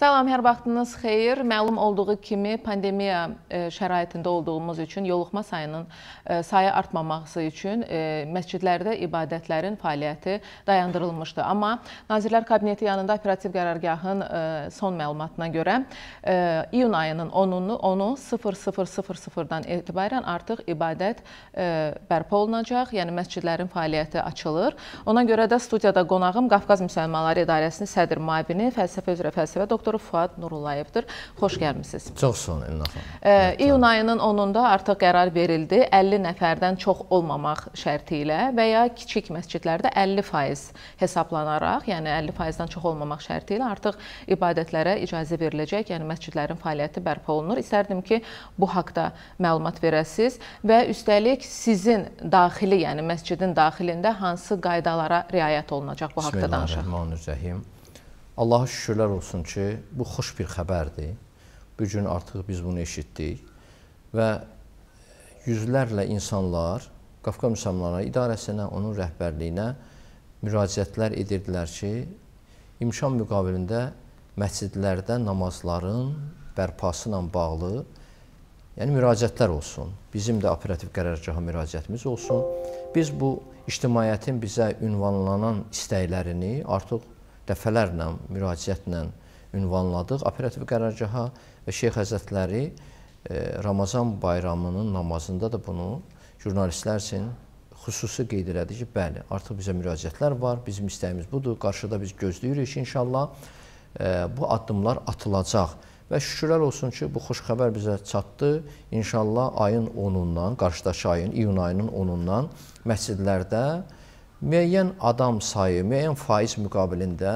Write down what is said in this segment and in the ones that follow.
Salam, hər vaxtınız xeyir. Məlum olduğu kimi pandemiya e, şəraitində olduğumuz üçün yoluxma sayının e, sayı artmaması üçün e, məscidlərdə ibadətlərin fəaliyyəti dayandırılmışdı. Amma Nazirlər Kabineti yanında operativ qərargahın son məlumatına görə iyun ayının 10-unu 10-u 00:00-dan etibarən artıq ibadət bərpa olunacaq, yəni məscidlərin fəaliyyəti açılır. Ona görə də studiyada qonağım Qafqaz Müsəlmanları İdarəsinin sədr müavini, fəlsəfə üzrə fəlsəfə doktoru redaktoru Fuad Nurullayevdir. Xoş gəlmisiniz. Çox sağ olun, Elna xanım. İyun ayının 10-unda artıq qərar verildi 50 nəfərdən çox olmamaq şərti ilə və ya kiçik məscidlərdə 50% hesablanaraq, yəni 50%-dən çox olmamaq şərti ilə artıq ibadətlərə icazə veriləcək, yəni məscidlərin fəaliyyəti bərpa olunur. İstərdim ki, bu haqqda məlumat verəsiz və üstəlik sizin daxili, yəni məscidin daxilində hansı qaydalara riayət olunacaq bu haqqda danışaq. Bismillahirrahmanirrahim. Allaha şükürlər olsun ki, bu xoş bir xəbərdir. Bu gün artıq biz bunu eşitdik və yüzlərlə insanlar Qafqa müsəlmanları idarəsinə, onun rəhbərliyinə müraciətlər edirdilər ki, imkan müqabilində məscidlərdə namazların bərpası ilə bağlı yəni müraciətlər olsun. Bizim də operativ qərargaha müraciətimiz olsun. Biz bu ictimaiyyətin bizə ünvanlanan istəklərini artıq dəfələrlə müraciətlə ünvanladıq. Operativ qərargaha və Şeyx Həzrətləri e, Ramazan bayramının namazında da bunu jurnalistlər üçün xüsusi qeyd elədi ki, bəli, artıq bizə müraciətlər var, bizim istəyimiz budur, qarşıda biz gözləyirik ki, inşallah e, bu addımlar atılacaq. Və şükürlər olsun ki, bu xoş xəbər bizə çatdı. İnşallah ayın 10-undan, qarşıdakı ayın, iyun ayının 10-undan məscidlərdə müəyyən adam sayı, müəyyən faiz müqabilində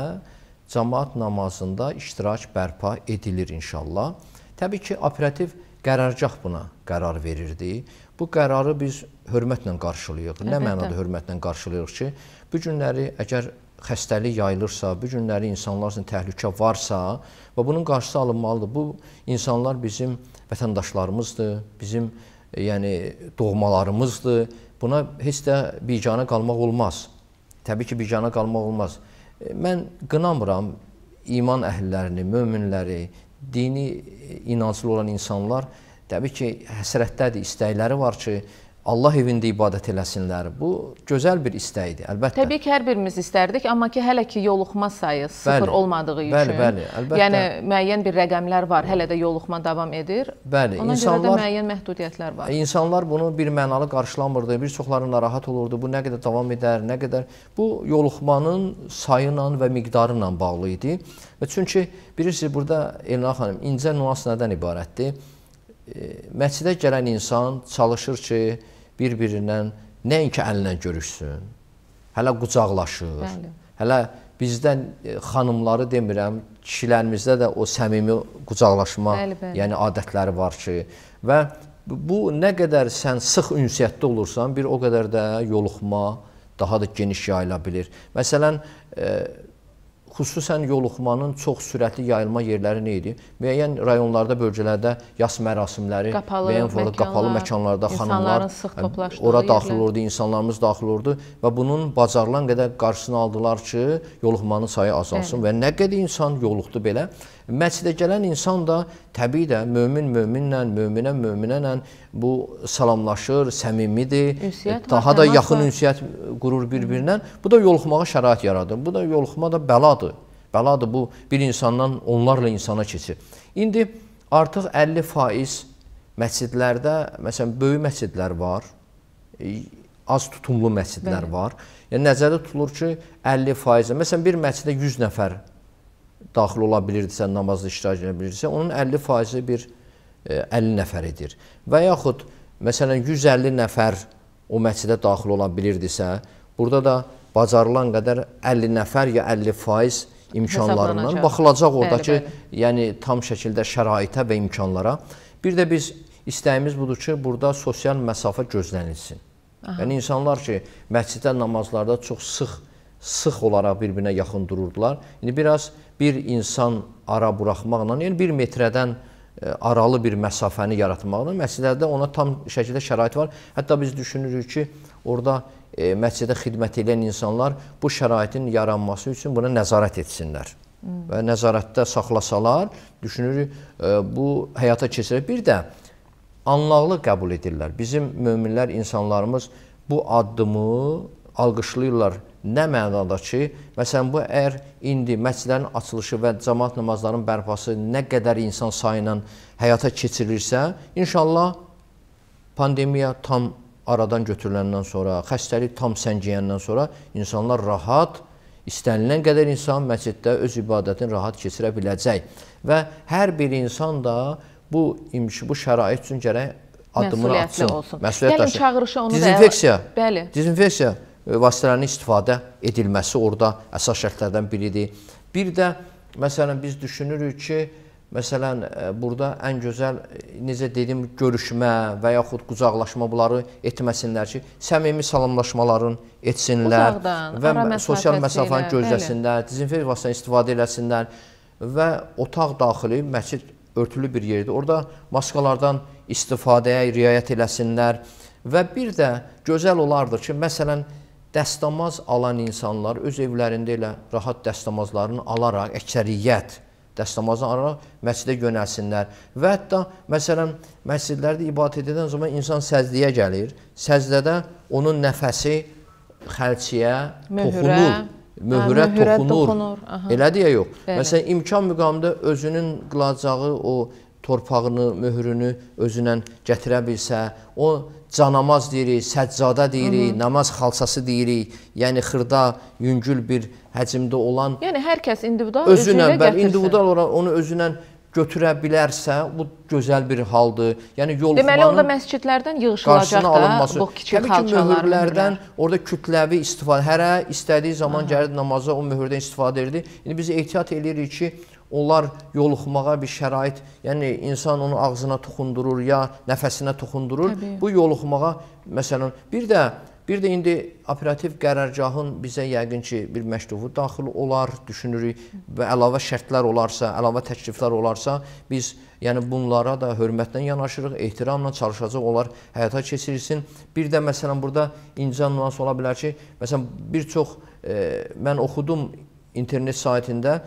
cəmaət namazında iştirak bərpa edilir inşallah. Təbii ki, operativ qərargah buna qərar verirdi. Bu qərarı biz hörmətlə qarşılayırıq. Nə mənada hörmətlə qarşılayırıq ki, bu günləri əgər xəstəlik yayılırsa, bu günləri insanlar üçün təhlükə varsa və bunun qarşısı alınmalıdır. Bu insanlar bizim vətəndaşlarımızdır, bizim yəni doğmalarımızdır Buna heç də biganə qalmaq olmaz. Təbii ki, biganə qalmaq olmaz. E, mən qınamıram iman əhlilərini, möminləri, dini inancılı olan insanlar. Təbii ki, həsrətdədir, istəkləri var ki, Allah evində ibadət eləsinlər. Bu gözəl bir istəkdir, əlbəttə. Təbii ki, hər birimiz istərdik, amma ki hələ ki yoluxma sayı sıfır bəli, olmadığı üçün. Bəli, bəli, əlbəttə. Yəni müəyyən bir rəqəmlər var, hələ də yoluxma davam edir. Bəli, Ona insanlar görə də müəyyən məhdudiyyətlər var. E, insanlar bunu bir mənalı qarşılamırdı. Bir çoxları narahat olurdu. Bu nə qədər davam edər, nə qədər bu yoluxmanın sayı ilə və miqdarı ilə bağlı idi. Və çünki bilirsiniz, burada Elna xanım incə nüans nədən ibarətdir? E, məscidə gələn insan çalışır ki, bir-birindən nəinki əllə görüşsün, hələ qucaqlaşır. Bəli. Hələ bizdən e, xanımları demirəm, kişilərimizdə də o səmimi qucaqlaşma, bəli, bəli. yəni adətləri var ki, və bu nə qədər sən sıx ünsiyyətdə olursan, bir o qədər də yoluxma daha da geniş yayıla bilir. Məsələn, e, xüsusən yoluxmanın çox sürətli yayılma yerləri nə idi? Müəyyən rayonlarda, bölgələrdə yas mərasimləri, qapalı müəyyən formada qapalı məkanlarda xanımlar ora daxil olurdu, insanlarımız daxil olurdu və bunun bacarılan qədər qarşısını aldılar ki, yoluxmanın sayı azalsın Bəli. və nə qədər insan yoluxdu belə Məscidə gələn insan da təbii də mömin möminlə, möminə möminə bu salamlaşır, səmimidir, ünsiyyət daha da yaxın ünsiyyət qurur bir-birindən. Bu da yoluxmağa şərait yaradır. Bu da yoluxma da bəladır. Bəladır bu bir insandan onlarla insana keçir. İndi artıq 50% məscidlərdə, məsələn, böyük məscidlər var. E, az tutumlu məscidlər Bəli. var. Yəni nəzərdə tutulur ki, 50%, məsələn, bir məsciddə 100 nəfər daxil ola bilirdisə, namazda iştirak edə bilirdisə, onun 50%-i bir 50 e, nəfər edir. Və yaxud məsələn 150 nəfər o məscidə daxil ola bilirdisə, burada da bacarılan qədər 50 nəfər ya 50% imkanlarından baxılacaq ordakı, bəli, bəli. yəni tam şəkildə şəraitə və imkanlara. Bir də biz istəyimiz budur ki, burada sosial məsafə gözlənilsin. Aha. Yəni insanlar ki, məsciddə namazlarda çox sıx sıx olaraq bir-birinə yaxın dururdular. İndi biraz bir insan ara buraxmaqla, yəni 1 metrədən E, aralı bir məsafəni yaratmaqdır. Məscidlərdə ona tam şəkildə şərait var. Hətta biz düşünürük ki, orada e, məscidə xidmət edən insanlar bu şəraitin yaranması üçün buna nəzarət etsinlər. Hmm. Və nəzarətdə saxlasalar, düşünürük, e, bu həyata keçirək. Bir də anlaqlı qəbul edirlər. Bizim möminlər, insanlarımız bu addımı alqışlayırlar, Nə mənada ki, məsələn bu əgər indi məscidlərin açılışı və cemaat namazlarının bərpası nə qədər insan sayı ilə həyata keçirilirsə, inşallah pandemiya tam aradan götürüləndən sonra, xəstəlik tam səngiyəndən sonra insanlar rahat İstənilən qədər insan məsciddə öz ibadətini rahat keçirə biləcək və hər bir insan da bu imşi, bu şərait üçün gərək addımını atsın. Olsun. Məsuliyyət Gəlin, daşısın. çağırışa onu Dezinfeksiya. da... Dezinfeksiya. Bəli. Dezinfeksiya vasitələrin istifadə edilməsi orada əsas şərtlərdən biridir. Bir də məsələn biz düşünürük ki, Məsələn, e, burada ən gözəl, e, necə dedim, görüşmə və yaxud qucaqlaşma bunları etməsinlər ki, səmimi salamlaşmaların etsinlər Uzaqdan, və sosial məsafəni gözləsinlər, dezinfekt vasitəsindən istifadə eləsinlər və otaq daxili məscid örtülü bir yerdir. Orada maskalardan istifadəyə riayət eləsinlər və bir də gözəl olardı ki, məsələn, dəstəmaz alan insanlar öz evlərində elə rahat dəstəmazlarını alaraq, əksəriyyət dəstəmazını alaraq məscidə yönəlsinlər. Və hətta, məsələn, məscidlərdə ibadət edən zaman insan səzdəyə gəlir. Səzdədə onun nəfəsi xəlçiyə mühürə, toxunur. Möhürə, möhürə toxunur. toxunur. Aha. Elədir ya yox. Bəli. Məsələn, imkan müqamında özünün qılacağı o torpağını, möhrünü özünə gətirə bilsə, o canamaz deyirik, səccadə deyirik, Hı -hı. namaz xalçası deyirik, yəni xırda, yüngül bir həcmdə olan Yəni hər kəs individual özünə, özünə bəl, gətirsin. individual olaraq onu özünə götürə bilərsə, bu gözəl bir haldır. Yəni yoluxmanın Deməli onda məscidlərdən yığışılacaq da alınması. bu kiçik Təbii ki, möhürlərdən orada kütləvi istifadə, hərə istədiyi zaman gəlir namaza o möhürdən istifadə edir. İndi biz ehtiyat eləyirik ki, onlar yoluxmağa bir şərait, yəni insan onu ağzına toxundurur ya nəfəsinə toxundurur. Təbii. Bu yoluxmağa məsələn bir də bir də indi operativ qərargahın bizə yəqin ki bir məktubu daxil olar, düşünürük və əlavə şərtlər olarsa, əlavə təkliflər olarsa, biz yəni bunlara da hörmətlə yanaşırıq, ehtiramla çalışacaq onlar həyata keçirilsin. Bir də məsələn burada incə nüans ola bilər ki, məsələn bir çox e, mən oxudum internet saytında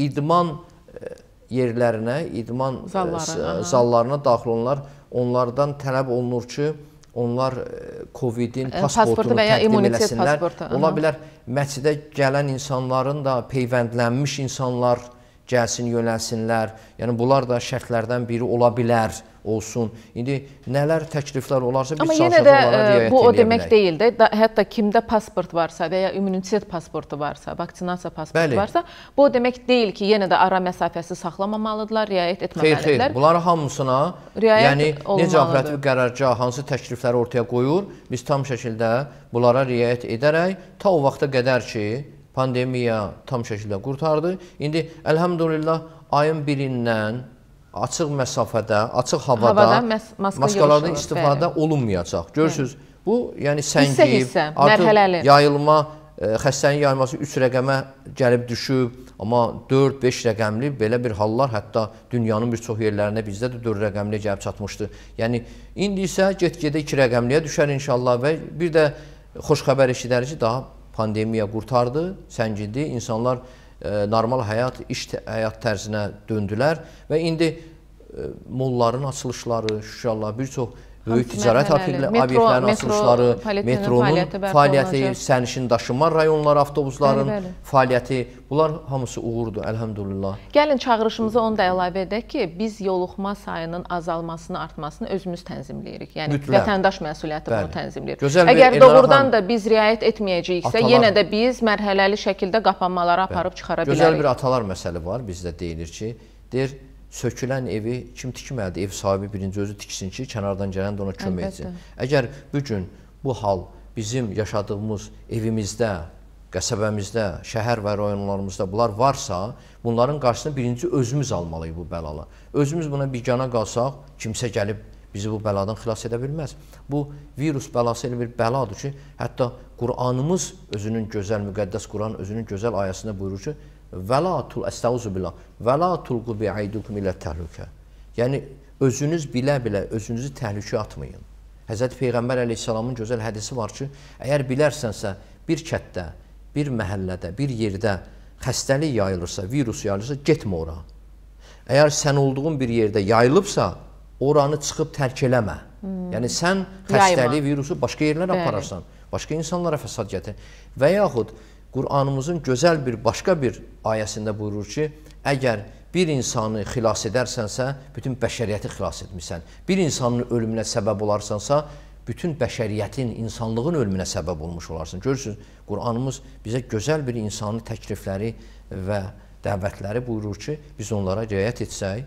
idman e, yerlərinə, idman e, zallarına, zallarına daxil olanlar onlardan tələb olunur ki, onlar e, COVID-in pasportunu təqdim eləsinlər. Pasportu, Ola bilər məscidə gələn insanların da peyvəndlənmiş insanlar gəlsin, yönəlsinlər. Yəni bunlar da şərtlərdən biri ola bilər olsun. İndi nələr təkliflər olarsa biz çalışaq onlara riayət edə bilək. Amma yenə də e, bu o demək bilək. deyil də, də, hətta kimdə pasport varsa və ya immunitet pasportu varsa, vaksinasiya pasportu Bəli. varsa, bu o demək deyil ki, yenə də ara məsafəsi saxlamamalıdırlar, riayət etməməlidirlər. Xeyr, xeyr, bunları hamısına, riayət yəni necə operativ qərargah hansı təklifləri ortaya qoyur, biz tam şəkildə bunlara riayət edərək ta o vaxta qədər ki, pandemiya tam şəkildə qurtardı. İndi əlhəmdülillah ayın birindən açıq məsafədə, açıq havada, havada maska maskalardan yoruşulur, istifadə bəli. olunmayacaq. Görürsüz, bəli. bu yəni səngib, hissə, artıq mərhələli. yayılma, ə, e, xəstənin yayılması 3 rəqəmə gəlib düşüb, amma 4-5 rəqəmli belə bir hallar hətta dünyanın bir çox yerlərində bizdə də 4 rəqəmli gəlib çatmışdı. Yəni indi isə get-gedə 2 rəqəmliyə düşər inşallah və bir də xoş xəbər eşidərik ki, daha pandemiya qurtardı, səngidi, insanlar E, normal həyat, iş həyat tərzinə döndülər və indi e, molların açılışları, Şuşalla bir çox Böyük ticarət obyektlərinin açılışları, metronun fəaliyyəti, fəaliyyəti sərnişin daşıma rayonları, avtobusların bəli, bəli. fəaliyyəti, bunlar hamısı uğurdur, əlhəmdülillah. Gəlin çağırışımıza onu da əlavə edək ki, biz yoluxma sayının azalmasını, artmasını özümüz tənzimləyirik. Yəni Mütləq. vətəndaş məsuliyyəti bəli. bunu tənzimləyir. Gözəl Əgər doğrudan da biz riayət etməyəcəyiksə, atalar, yenə də biz mərhələli şəkildə qapanmaları aparıb çıxara bilərik. Gözəl bir atalar məsəli var, bizdə deyilir ki, deyir, sökülən evi kim tikməlidir? Ev sahibi birinci özü tiksin ki, kənardan gələn də ona kömək etsin. Əgər bu gün bu hal bizim yaşadığımız evimizdə, qəsəbəmizdə, şəhər və rayonlarımızda bunlar varsa, bunların qarşısını birinci özümüz almalıyıq bu bəlalı. Özümüz buna bigana qalsaq, kimsə gəlib bizi bu bəladan xilas edə bilməz. Bu virus bəlası elə bir bəladır ki, hətta Qur'anımız özünün gözəl, müqəddəs Qur'an özünün gözəl ayəsində buyurur ki, Və la tul əstəuzu billah. Və la tulqu bi aydukum ilə təhlükə. Yəni özünüz bilə-bilə özünüzü təhlükə atmayın. Həzrət Peyğəmbər əleyhissalamın gözəl hədisi var ki, əgər bilərsənsə bir kətdə, bir məhəllədə, bir yerdə xəstəlik yayılırsa, virus yayılırsa, getmə ora. Əgər sən olduğun bir yerdə yayılıbsa, oranı çıxıb tərk eləmə. Hmm. Yəni sən xəstəliyi, virusu başqa yerlərə apararsan, başqa insanlara fəsad gətir. Və yaxud Qur'anımızın gözəl bir başqa bir ayəsində buyurur ki, əgər bir insanı xilas edərsənsə, bütün bəşəriyyəti xilas etmirsən. Bir insanın ölümünə səbəb olarsansa, bütün bəşəriyyətin, insanlığın ölümünə səbəb olmuş olarsan. Görürsünüz, Qur'anımız bizə gözəl bir insanın təklifləri və dəvətləri buyurur ki, biz onlara riayət etsək,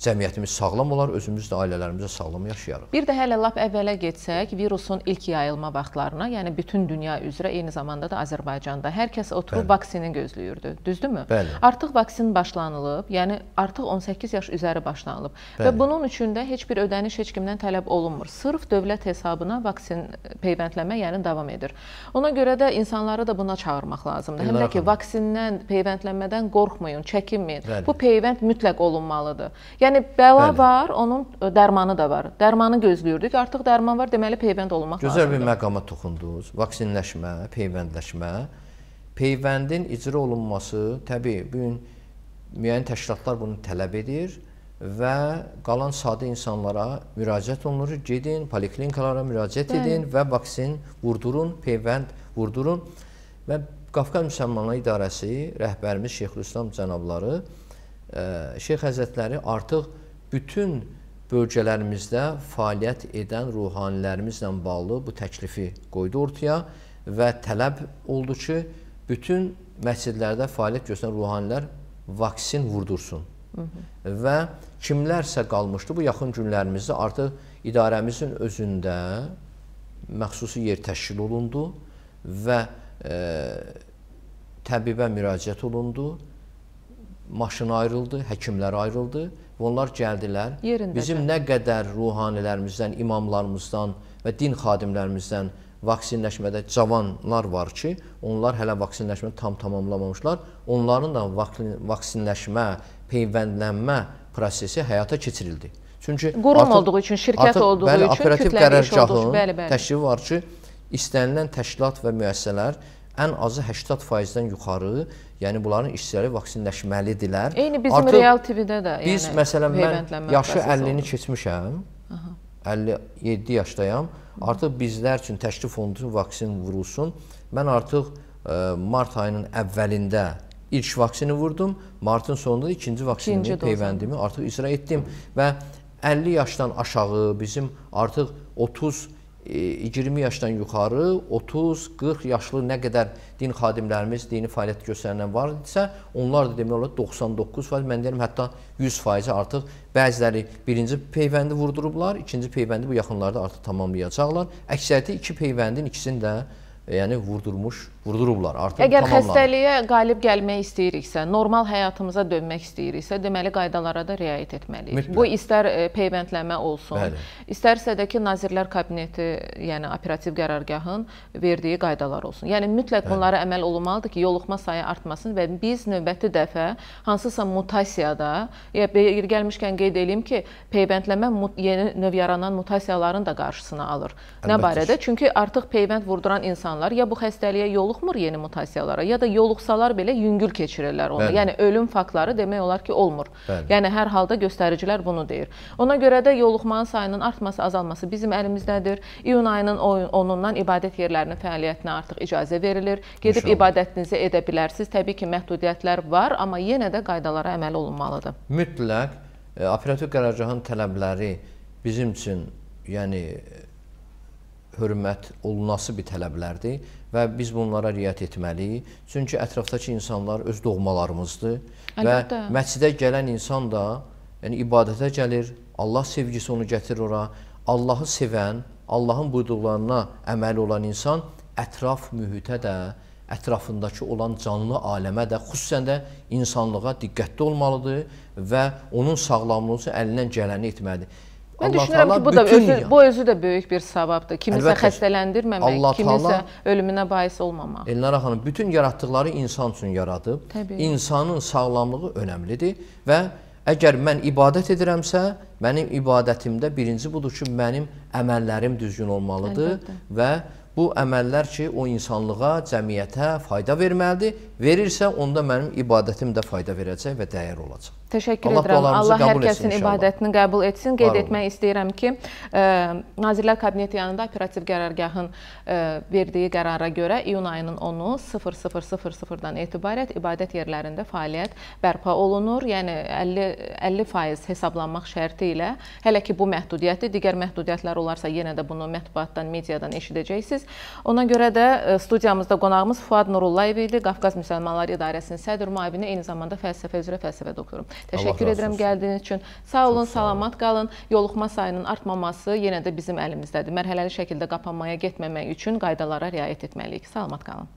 cəmiyyətimiz sağlam olar, özümüz də ailələrimizə sağlam yaşayarıq. Bir də hələ lap əvvələ getsək, virusun ilk yayılma vaxtlarına, yəni bütün dünya üzrə, eyni zamanda da Azərbaycanda hər kəs oturub Bəli. vaksini gözləyirdi. Düzdürmü? Bəli. Artıq vaksin başlanılıb, yəni artıq 18 yaş üzəri başlanılıb Bəli. və bunun üçün də heç bir ödəniş heç kimdən tələb olunmur. Sırf dövlət hesabına vaksin peyvəndləmə, yəni davam edir. Ona görə də insanları da buna çağırmaq lazımdır. Həm də ki, vaksindən, peyvəndlənmədən qorxmayın, çəkinməyin. Bəli. Bu peyvənd mütləq olunmalıdır. Yəni Yəni bəla Bəli. var, onun e, dərmanı da var. Dərmanı gözləyirdik. Artıq dərman var, deməli peyvənd olmaq Gözəl lazımdır. Gözəl bir məqama toxundunuz. Vaksinləşmə, peyvəndləşmə. Peyvəndin icra olunması təbii bu gün müəyyən təşkilatlar bunu tələb edir və qalan sadə insanlara müraciət olunur. Gedin poliklinikalara müraciət Bəli. edin və vaksin vurdurun, peyvənd vurdurun. Və Qafqaz Müsəlmanlar İdarəsi rəhbərimiz Şeyxülislam cənabları Şeyx Həzrətləri artıq bütün bölgələrimizdə fəaliyyət edən ruhanilərimizlə bağlı bu təklifi qoydu ortaya və tələb oldu ki, bütün məscidlərdə fəaliyyət göstərən ruhanilər vaksin vurdursun. Hı -hı. Və kimlərsə qalmışdı bu yaxın günlərimizdə artıq idarəmizin özündə məxsusi yer təşkil olundu və e, təbibə müraciət olundu maşın ayrıldı, həkimlər ayrıldı və onlar gəldilər. Yerindəcə. Bizim nə qədər ruhanilərimizdən, imamlarımızdan və din xadimlərimizdən vaksinləşmədə cavanlar var ki, onlar hələ vaksinləşməni tam tamamlamamışlar. Onların da vaksinləşmə, peyvəndlənmə prosesi həyata keçirildi. Çünki qurum artıq, olduğu üçün, şirkət artıq, olduğu bəli, üçün, operativ qərargahın təşrifi var ki, istənilən təşkilat və müəssisələr ən azı 80%-dən yuxarı, yəni bunların işçiləri vaksinləşməlidirlər. Eyni bizim Artıq Real TV-də də, yəni biz məsələn mən yaşı 50-ni keçmişəm. Aha. 57 yaşdayam. Artıq bizlər üçün təklif olundu vaksin vurulsun. Mən artıq ə, e, mart ayının əvvəlində ilk vaksini vurdum. Martın sonunda ikinci vaksinimi, peyvəndimi artıq icra etdim və 50 yaşdan aşağı bizim artıq 30 20 e, yaşdan yuxarı 30-40 yaşlı nə qədər din xadimlərimiz dini fəaliyyət göstərənlər var idisə, onlar da demək olar 99%, mən deyirəm hətta 100% artıq bəziləri birinci peyvəndi vurdurublar, ikinci peyvəndi bu yaxınlarda artıq tamamlayacaqlar. Əksəriyyəti iki peyvəndin ikisini də E, yəni vurdurmuş, vurdurublar. Artıq Əgər tamamlanır. xəstəliyə qalib gəlmək istəyiriksə, normal həyatımıza dönmək istəyiriksə, deməli qaydalara da riayət etməliyik. Mütləq. Bu istər e, peyvəndləmə olsun, Bəli. istərsə də ki, Nazirlər Kabineti, yəni operativ qərargahın verdiyi qaydalar olsun. Yəni mütləq Bəli. bunlara əməl olunmalıdır ki, yoluxma sayı artmasın və biz növbəti dəfə hansısa mutasiyada, yəni gəlmişkən qeyd edeyim ki, peyvəndləmə yeni növ yaranan mutasiyaların da qarşısını alır. Əlbəttə. Nə barədə? Çünki artıq peyvənd vurduran insanlar insanlar ya bu xəstəliyə yoluxmur yeni mutasiyalara, ya da yoluxsalar belə yüngül keçirirlər onu. Bəli. Yəni ölüm faktları demək olar ki, olmur. Bəli. Yəni hər halda göstəricilər bunu deyir. Ona görə də yoluxmanın sayının artması, azalması bizim əlimizdədir. İyun ayının 10-undan ibadət yerlərinin fəaliyyətinə artıq icazə verilir. Gedib İnşallah. ibadətinizi edə bilərsiniz. Təbii ki, məhdudiyyətlər var, amma yenə də qaydalara əməl olunmalıdır. Mütləq e, operativ qərargahın tələbləri bizim üçün yəni hörmət olunası bir tələblərdir və biz bunlara riayət etməliyik. Çünki ətrafdakı insanlar öz doğmalarımızdır Əlbəttə. və məscidə gələn insan da yəni ibadətə gəlir, Allah sevgisi onu gətirir ora. Allahı sevən, Allahın buyurduqlarına əməli olan insan ətraf mühitə də, ətrafındakı olan canlı aləmə də, xüsusən də insanlığa diqqətli olmalıdır və onun sağlamlığı üçün əlindən gələni etməlidir. Mən Allah düşünürəm ki, bu da özü, ya. bu özü də böyük bir savabdır. Kimisə Əlbəttə, xəstələndirməmək, Allah kimisə ölümünə bais olmamaq. Elnara xanım, bütün yaratdıqları insan üçün yaradıb. Təbii. İnsanın sağlamlığı önəmlidir və Əgər mən ibadət edirəmsə, mənim ibadətimdə birinci budur ki, mənim əməllərim düzgün olmalıdır Əlbəttə. və bu əməllər ki, o insanlığa, cəmiyyətə fayda verməlidir. Verirsə, onda mənim ibadətim də fayda verəcək və dəyər olacaq. Təşəkkür Allah edirəm. Allah hər kəsin ibadətini qəbul etsin. Qeyd Var etmək olun. istəyirəm ki, ə, e, Nazirlər Kabineti yanında operativ qərargahın ə, e, verdiyi qərara görə iyun ayının 10-u 00:00-dan etibarən ibadət yerlərində fəaliyyət bərpa olunur. Yəni 50 50% hesablanmaq şərti ilə hələ ki bu məhdudiyyətdir. Digər məhdudiyyətlər olarsa yenə də bunu mətbuatdan, mediadan eşidəcəksiniz. Ona görə də e, studiyamızda qonağımız Fuad Nurullayev idi, Qafqaz Müsəlmanlar İdarəsinin sədr müavini, eyni zamanda fəlsəfə üzrə fəlsəfə doktoru. Təşəkkür Allah edirəm gəldiyiniz üçün. Sağ olun, Çox salamat qalın. Yoluxma sayının artmaması yenə də bizim əlimizdədir. Mərhələli şəkildə qapanmaya getməmək üçün qaydalara riayət etməliyik. Salamat qalın.